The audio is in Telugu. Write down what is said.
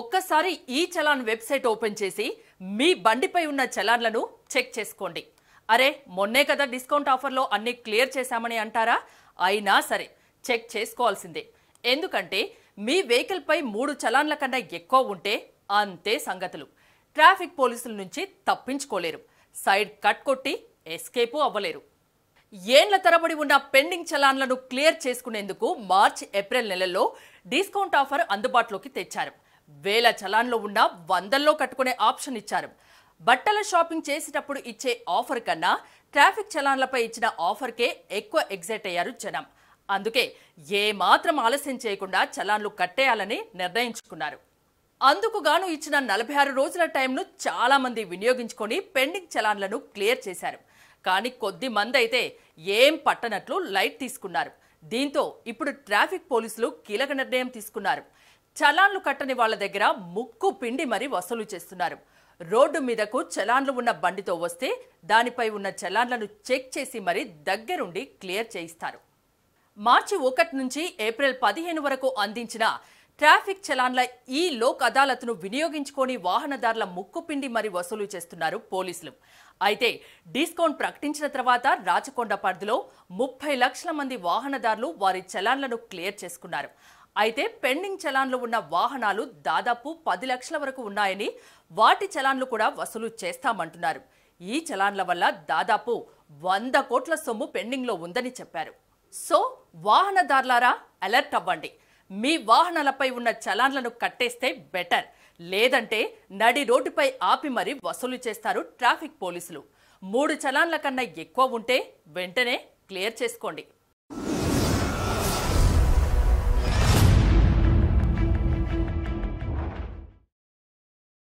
ఒక్కసారి ఈ చలాన్ వెబ్సైట్ ఓపెన్ చేసి మీ బండిపై ఉన్న చలాన్లను చెక్ చేసుకోండి అరే మొన్నే కదా డిస్కౌంట్ ఆఫర్లో అన్ని క్లియర్ చేశామని అంటారా అయినా సరే చెక్ చేసుకోవాల్సిందే ఎందుకంటే మీ వెహికల్పై మూడు చలాన్ల కన్నా ఎక్కువ ఉంటే అంతే సంగతులు ట్రాఫిక్ పోలీసుల నుంచి తప్పించుకోలేరు సైడ్ కట్ కొట్టి ఎస్కేపు అవ్వలేరు ఏండ్ల తరబడి ఉన్న పెండింగ్ చలాన్లను క్లియర్ చేసుకునేందుకు మార్చ్ ఏప్రిల్ నెలల్లో డిస్కౌంట్ ఆఫర్ అందుబాటులోకి తెచ్చారు వేల చలాన్లో ఉన్న వందల్లో కట్టుకునే ఆప్షన్ ఇచ్చారు బట్టల షాపింగ్ చేసేటప్పుడు ఇచ్చే ఆఫర్ కన్నా ట్రాఫిక్ చలాన్లపై ఇచ్చిన ఆఫర్కే ఎక్కువ ఎగ్జైట్ అయ్యారు జనం అందుకే ఏమాత్రం ఆలస్యం చేయకుండా చలాన్లు కట్టేయాలని నిర్ణయించుకున్నారు అందుకు గాను ఇచ్చిన నలభై ఆరు రోజుల టైంను చాలామంది వినియోగించుకొని పెండింగ్ చలాన్లను క్లియర్ చేశారు కానీ కొద్ది మంది అయితే ఏం పట్టనట్లు లైట్ తీసుకున్నారు దీంతో ఇప్పుడు ట్రాఫిక్ పోలీసులు కీలక నిర్ణయం తీసుకున్నారు చలాన్లు కట్టని వాళ్ళ దగ్గర ముక్కు పిండి మరీ వసూలు చేస్తున్నారు రోడ్డు మీదకు చలాన్లు ఉన్న బండితో వస్తే దానిపై ఉన్న చలాన్లను చెక్ చేసి మరీ దగ్గరుండి క్లియర్ చేయిస్తారు మార్చి ఒకటి నుంచి ఏప్రిల్ పదిహేను వరకు అందించిన ట్రాఫిక్ చలాన్ల ఈ లోక్ అదాలత్ను వినియోగించుకొని వాహనదారుల ముక్కుపిండి మరి వసూలు చేస్తున్నారు పోలీసులు అయితే డిస్కౌంట్ ప్రకటించిన తర్వాత రాచకొండ పరిధిలో ముప్పై లక్షల మంది వాహనదారులు వారి చలాన్లను క్లియర్ చేసుకున్నారు అయితే పెండింగ్ చలాన్లు ఉన్న వాహనాలు దాదాపు పది లక్షల వరకు ఉన్నాయని వాటి చలాన్లు కూడా వసూలు చేస్తామంటున్నారు ఈ చలాన్ల వల్ల దాదాపు వంద కోట్ల సొమ్ము పెండింగ్లో ఉందని చెప్పారు సో వాహనదారులారా అలర్ట్ అవ్వండి మీ వాహనాలపై ఉన్న చలాన్లను కట్టేస్తే బెటర్ లేదంటే నడి రోడ్డుపై ఆపి మరీ వసూలు చేస్తారు ట్రాఫిక్ పోలీసులు మూడు చలాన్ల కన్నా ఎక్కువ ఉంటే వెంటనే క్లియర్ చేసుకోండి